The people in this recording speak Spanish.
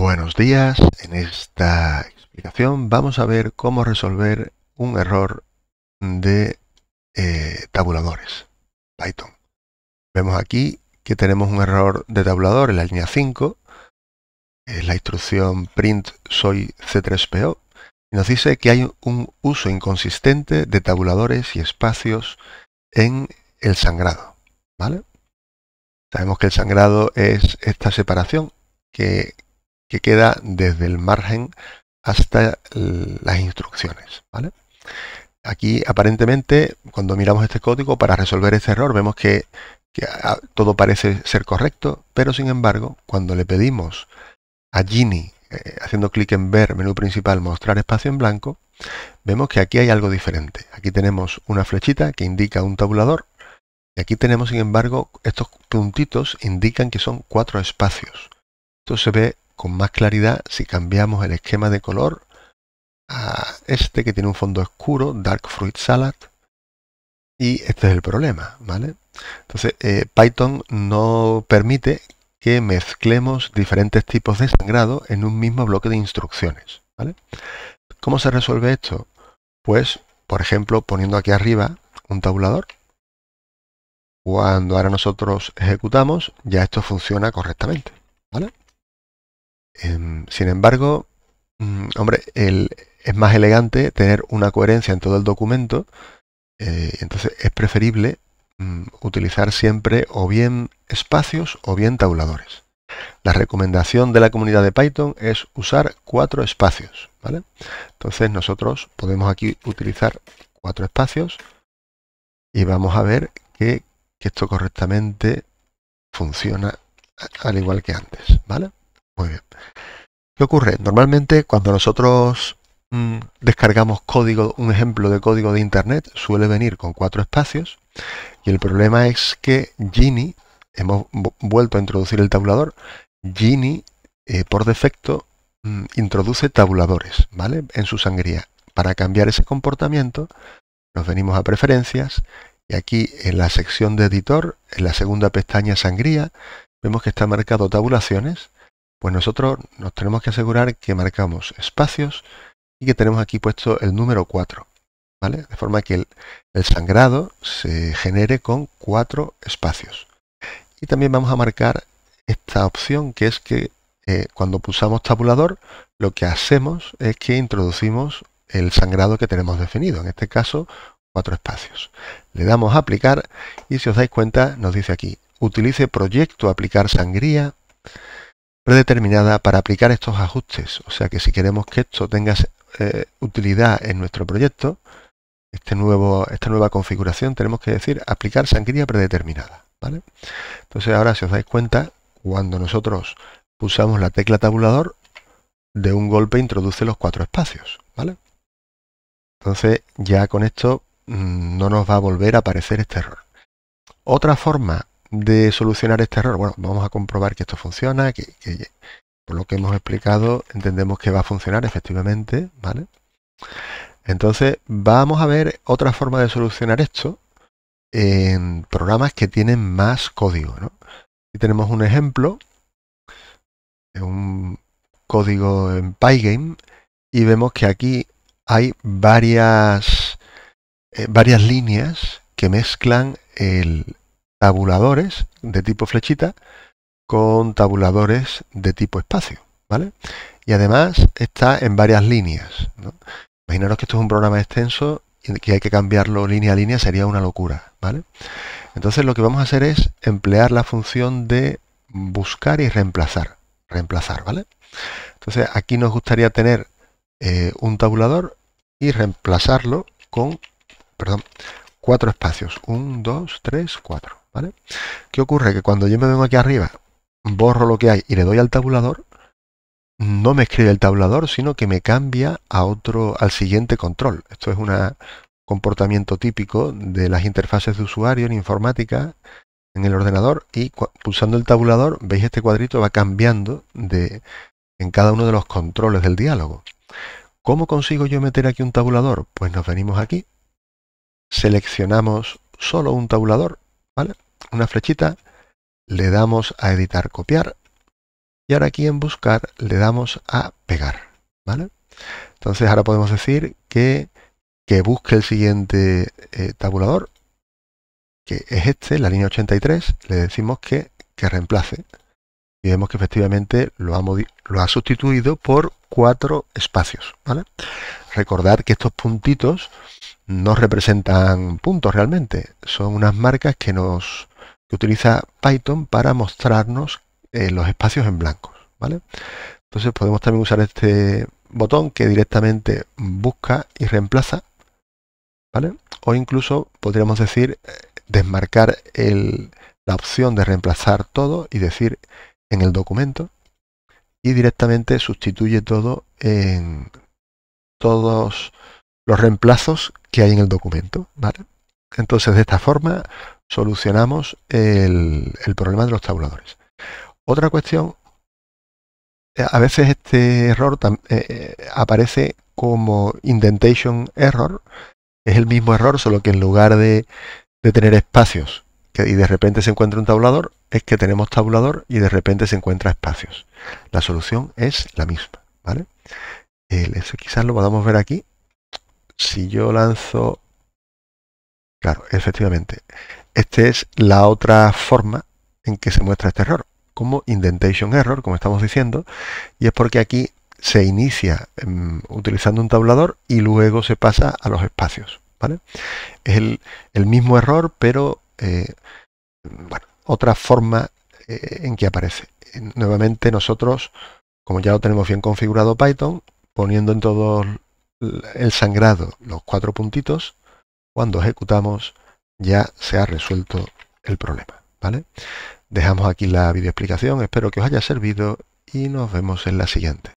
Buenos días, en esta explicación vamos a ver cómo resolver un error de eh, tabuladores Python. Vemos aquí que tenemos un error de tabulador en la línea 5, es eh, la instrucción print soy C3PO, y nos dice que hay un uso inconsistente de tabuladores y espacios en el sangrado. ¿vale? Sabemos que el sangrado es esta separación que que queda desde el margen hasta las instrucciones. Aquí aparentemente cuando miramos este código para resolver este error vemos que, todo parece ser correcto, pero sin embargo cuando le pedimos a Gini eh, haciendo clic en ver menú principal mostrar espacio en blanco, vemos que aquí hay algo diferente. Aquí tenemos una flechita que indica un tabulador y aquí tenemos sin embargo estos puntitos indican que son cuatro espacios. Esto se ve con más claridad si cambiamos el esquema de color a este que tiene un fondo oscuro, Dark Fruit Salad. Y este es el problema, ¿vale? Entonces, eh, Python no permite que mezclemos diferentes tipos de sangrado en un mismo bloque de instrucciones, ¿vale? ¿Cómo se resuelve esto? Pues, por ejemplo, poniendo aquí arriba un tabulador. Cuando ahora nosotros ejecutamos, ya esto funciona correctamente, ¿vale? Em, sin embargo, mm, hombre, es más elegante tener una coherencia en todo el documento. Eh, entonces es preferible mm, utilizar siempre o bien espacios o bien tabuladores. La recomendación de la comunidad de Python es usar cuatro espacios. ¿vale? Entonces nosotros podemos aquí utilizar cuatro espacios y vamos a ver que, que esto correctamente funciona al igual que antes. ¿vale? Muy bien. ¿Qué ocurre? Normalmente cuando nosotros mm, descargamos código, un ejemplo de código de internet, suele venir con cuatro espacios y el problema es que Gini, hemos vuelto a introducir el tabulador, Gini eh, por defecto mm, introduce tabuladores, ¿vale? En su sangría. Para cambiar ese comportamiento, nos venimos a preferencias y aquí en la sección de editor, en la segunda pestaña sangría, vemos que está marcado tabulaciones pues nosotros nos tenemos que asegurar que marcamos espacios y que tenemos aquí puesto el número 4. ¿vale? De forma que el, sangrado se genere con 4 espacios. Y también vamos a marcar esta opción que es que eh, cuando pulsamos tabulador lo que hacemos es que introducimos el sangrado que tenemos definido, en este caso cuatro espacios. Le damos a aplicar y si os dais cuenta nos dice aquí, utilice proyecto aplicar sangría predeterminada para aplicar estos ajustes. O sea que si queremos que esto tenga eh, utilidad en nuestro proyecto, este nuevo, esta nueva configuración tenemos que decir aplicar sangría predeterminada. ¿vale? Entonces ahora si os dais cuenta, cuando nosotros pulsamos la tecla tabulador, de un golpe introduce los cuatro espacios. ¿vale? Entonces ya con esto mm, no nos va a volver a aparecer este error. Otra forma de solucionar este error? Bueno, vamos a comprobar que esto funciona, que, por lo que hemos explicado entendemos que va a funcionar efectivamente, ¿vale? Entonces vamos a ver otra forma de solucionar esto en programas que tienen más código, ¿no? tenemos un ejemplo de un código en Pygame y vemos que aquí hay varias, eh, varias líneas que mezclan el, tabuladores de tipo flechita con tabuladores de tipo espacio, ¿vale? Y además está en varias líneas. ¿no? Imaginaros que esto es un programa extenso y que hay que cambiarlo línea a línea, sería una locura, ¿vale? Entonces lo que vamos a hacer es emplear la función de buscar y reemplazar, reemplazar, ¿vale? Entonces aquí nos gustaría tener eh, un tabulador y reemplazarlo con, perdón, cuatro espacios, 1, 2, 3, 4. ¿Qué ocurre? Que cuando yo me vengo aquí arriba, borro lo que hay y le doy al tabulador, no me escribe el tabulador, sino que me cambia a otro, al siguiente control. Esto es un comportamiento típico de las interfaces de usuario en informática, en el ordenador, y pulsando el tabulador, veis este cuadrito va cambiando de, en cada uno de los controles del diálogo. ¿Cómo consigo yo meter aquí un tabulador? Pues nos venimos aquí, seleccionamos solo un tabulador, una flechita, le damos a editar copiar y ahora aquí en buscar le damos a pegar, ¿vale? Entonces ahora podemos decir que, que busque el siguiente eh, tabulador, que es este, la línea 83, le decimos que, que reemplace. Y vemos que efectivamente lo ha, lo ha sustituido por cuatro espacios. ¿vale? Recordar que estos puntitos no representan puntos realmente, son unas marcas que nos que utiliza Python para mostrarnos eh, los espacios en blanco. ¿vale? Entonces podemos también usar este botón que directamente busca y reemplaza. ¿vale? O incluso podríamos decir eh, desmarcar la opción de reemplazar todo y decir en el documento y directamente sustituye todo en todos los reemplazos que hay en el documento. ¿vale? Entonces, de esta forma solucionamos el, problema de los tabuladores. Otra cuestión, eh, a veces este error eh, eh, aparece como indentation error, es el mismo error, solo que en lugar de, tener espacios que, y de repente se encuentra un tabulador, es que tenemos tabulador y de repente se encuentra espacios. La solución es la misma, ¿vale? eso quizás lo podamos ver aquí. Si yo lanzo... Claro, efectivamente. Esta es la otra forma en que se muestra este error, como indentation error, como estamos diciendo, y es porque aquí se inicia em, utilizando un tabulador y luego se pasa a los espacios. ¿vale? Es el, mismo error, pero eh, bueno, otra forma eh, en que aparece. Nuevamente nosotros, como ya lo tenemos bien configurado Python, poniendo en todo el sangrado los cuatro puntitos, cuando ejecutamos ya se ha resuelto el problema. ¿vale? Dejamos aquí la videoexplicación, espero que os haya servido y nos vemos en la siguiente.